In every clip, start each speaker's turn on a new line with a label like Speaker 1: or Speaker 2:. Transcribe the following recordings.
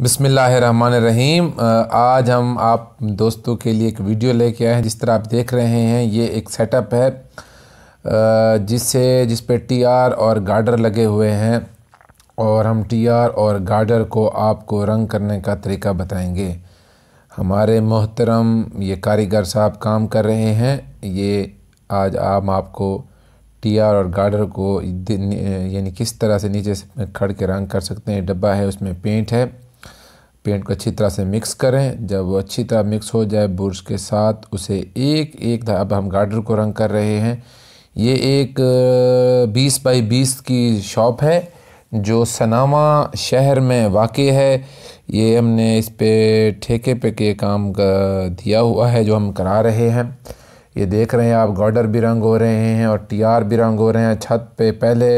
Speaker 1: रहीम आज हम आप दोस्तों के लिए एक वीडियो लेके आए हैं जिस तरह आप देख रहे हैं ये एक सेटअप है जिससे जिस पे टीआर और गार्डर लगे हुए हैं और हम टीआर और गार्डर को आपको रंग करने का तरीका बताएंगे हमारे मोहतरम ये कारीगर साहब काम कर रहे हैं ये आज आम आपको टीआर और गार्डर को यानी किस तरह से नीचे से खड़ के रंग कर सकते हैं डब्बा है उसमें पेंट है पेंट को अच्छी तरह से मिक्स करें जब वो अच्छी तरह मिक्स हो जाए ब्रश के साथ उसे एक एक अब हम गार्डर को रंग कर रहे हैं ये एक बीस बाई बीस की शॉप है जो सनामा शहर में वाक़ है ये हमने इस पे ठेके पे के काम का दिया हुआ है जो हम करा रहे हैं ये देख रहे हैं आप गार्डर भी रंग हो रहे हैं और टीआर भी रंग हो रहे हैं छत पे पहले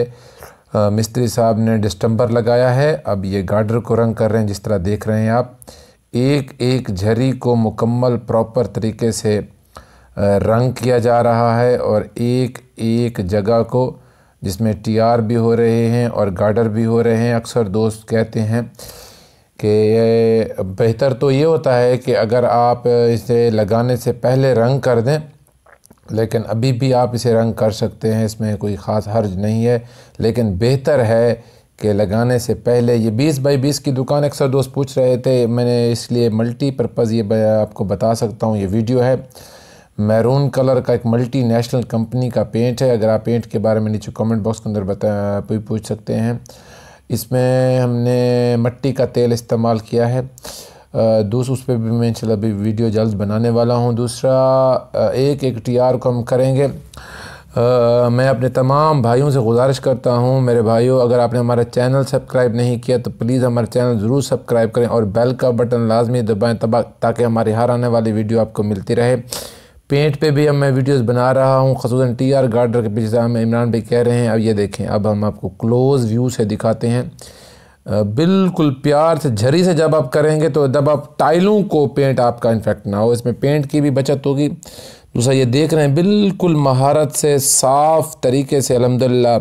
Speaker 1: मिस्त्री साहब ने डिस्टम्बर लगाया है अब ये गार्डर को रंग कर रहे हैं जिस तरह देख रहे हैं आप एक एक झरी को मुकम्मल प्रॉपर तरीके से रंग किया जा रहा है और एक एक जगह को जिसमें टीआर भी हो रहे हैं और गार्डर भी हो रहे हैं अक्सर दोस्त कहते हैं कि बेहतर तो ये होता है कि अगर आप इसे लगाने से पहले रंग कर दें लेकिन अभी भी आप इसे रंग कर सकते हैं इसमें कोई ख़ास हर्ज नहीं है लेकिन बेहतर है कि लगाने से पहले ये 20 बाई 20 की दुकान अक्सर दोस्त पूछ रहे थे मैंने इसलिए मल्टी पर्पज़ ये आपको बता सकता हूँ ये वीडियो है मैरून कलर का एक मल्टी नेशनल कंपनी का पेंट है अगर आप पेंट के बारे में नीचे कमेंट बॉक्स के अंदर बता पूछ सकते हैं इसमें हमने मट्टी का तेल इस्तेमाल किया है दोस्त उस पर भी मैं चल अभी वीडियो जल्द बनाने वाला हूँ दूसरा एक एक टी आर को हम करेंगे आ, मैं अपने तमाम भाइयों से गुजारिश करता हूँ मेरे भाइयों अगर आपने हमारा चैनल सब्सक्राइब नहीं किया तो प्लीज़ हमारा चैनल ज़रूर सब्सक्राइब करें और बेल का बटन लाजमी दबाएँ तब ताकि हमारी हर आने वाली वीडियो आपको मिलती रहे पेंट पे भी अब मैं वीडियोस बना रहा हूँ खसूस टी आर गार्डर के पीछे हम इमरान भाई कह रहे हैं अब ये देखें अब हम आपको क्लोज़ व्यू से दिखाते हैं बिल्कुल प्यार से झरी से जब आप करेंगे तो जब आप टाइलों को पेंट आपका इन्फेक्ट ना हो इसमें पेंट की भी बचत होगी दूसरा ये देख रहे हैं बिल्कुल महारत से साफ़ तरीके से अलहमदिल्ला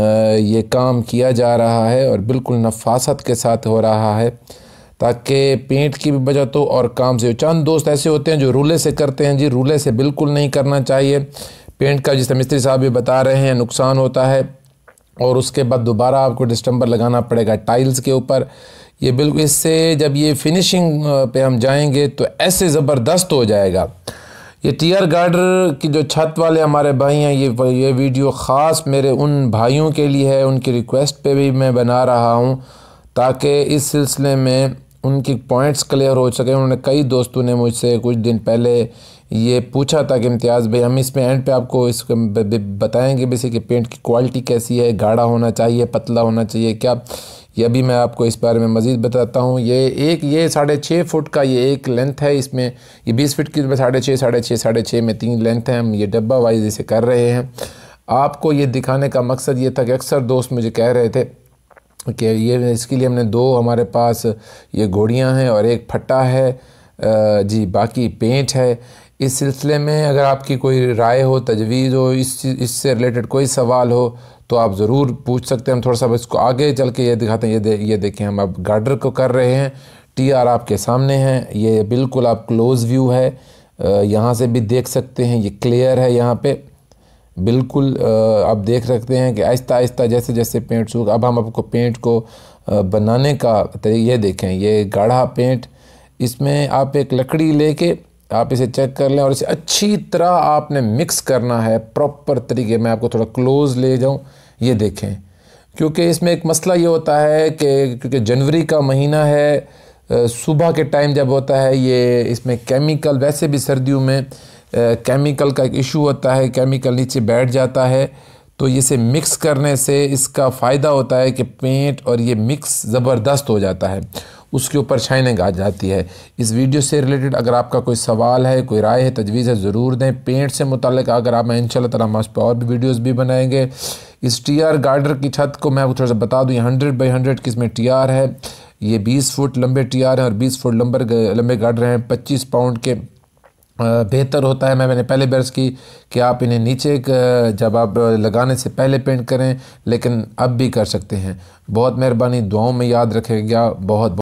Speaker 1: ये काम किया जा रहा है और बिल्कुल नफासत के साथ हो रहा है ताकि पेंट की भी बचत हो और काम से हो चंद दोस्त ऐसे होते हैं जो रूले से करते हैं जी रूले से बिल्कुल नहीं करना चाहिए पेंट का जिस मिस्त्री साहब भी बता रहे हैं नुकसान होता है और उसके बाद दोबारा आपको डिस्टम्बर लगाना पड़ेगा टाइल्स के ऊपर ये बिल्कुल इससे जब ये फिनिशिंग पे हम जाएंगे तो ऐसे ज़बरदस्त हो जाएगा ये टीयर गार्डर की जो छत वाले हमारे भाई हैं ये ये वीडियो ख़ास मेरे उन भाइयों के लिए है उनकी रिक्वेस्ट पे भी मैं बना रहा हूँ ताकि इस सिलसिले में उनकी पॉइंट्स क्लियर हो सके उन्होंने कई दोस्तों ने मुझसे कुछ दिन पहले ये पूछा था कि इम्तियाज़ भाई हम इसमें एंड पे आपको इस बताएँगे वैसे कि पेंट की क्वालिटी कैसी है गाढ़ा होना चाहिए पतला होना चाहिए क्या ये भी मैं आपको इस बारे में मज़ीद बताता हूँ ये एक ये साढ़े छः फुट का ये एक लेंथ है इसमें ये बीस फिट की साढ़े छः साढ़े छः साढ़े छः में तीन लेंथ है हम ये डब्बा वाइज इसे कर रहे हैं आपको ये दिखाने का मकसद ये था कि अक्सर दोस्त मुझे कह रहे थे कि ये इसके लिए हमने दो हमारे पास ये घोड़ियाँ हैं और एक फट्टा है जी बाकी पेंट है इस सिलसिले में अगर आपकी कोई राय हो तजवीज़ हो इस इससे रिलेटेड कोई सवाल हो तो आप ज़रूर पूछ सकते हैं हम थोड़ा सा इसको आगे चल के ये दिखाते हैं ये दे, ये देखें हम अब गार्डर को कर रहे हैं टी आर आपके सामने हैं ये बिल्कुल आप क्लोज़ व्यू है यहाँ से भी देख सकते हैं ये क्लियर है यहाँ पर बिल्कुल आप देख सकते हैं कि आहिस्ता आहिस्ता जैसे जैसे पेंट सूख अब हम आपको पेंट को बनाने का ये देखें ये गाढ़ा पेंट इसमें आप एक लकड़ी लेके आप इसे चेक कर लें और इसे अच्छी तरह आपने मिक्स करना है प्रॉपर तरीके मैं आपको थोड़ा क्लोज ले जाऊँ ये देखें क्योंकि इसमें एक मसला ये होता है कि क्योंकि जनवरी का महीना है सुबह के टाइम जब होता है ये इसमें केमिकल वैसे भी सर्दियों में केमिकल का एक इशू होता है केमिकल नीचे बैठ जाता है तो इसे मिक्स करने से इसका फ़ायदा होता है कि पेंट और ये मिक्स ज़बरदस्त हो जाता है उसके ऊपर शाइनिंग आ जाती है इस वीडियो से रिलेटेड अगर आपका कोई सवाल है कोई राय है तजवीज़ है ज़रूर दें पेंट से मुतलक अगर आप मैं इन तला हम पर और भी वीडियोस भी बनाएंगे इस टी आर गार्डर की छत को मैं थोड़ा सा बता दूँ ये हंड्रेड बाई हंड्रेड की इसमें टी आर है ये बीस फुट लंबे टी आर हैं और बीस फुट लंबे लंबे गार्डर हैं पच्चीस पाउंड के बेहतर होता है मैं मैंने पहले बर्स की कि आप इन्हें नीचे जब आप लगाने से पहले पेंट करें लेकिन अब भी कर सकते हैं बहुत मेहरबानी दुआओं में याद रखेगा बहुत, बहुत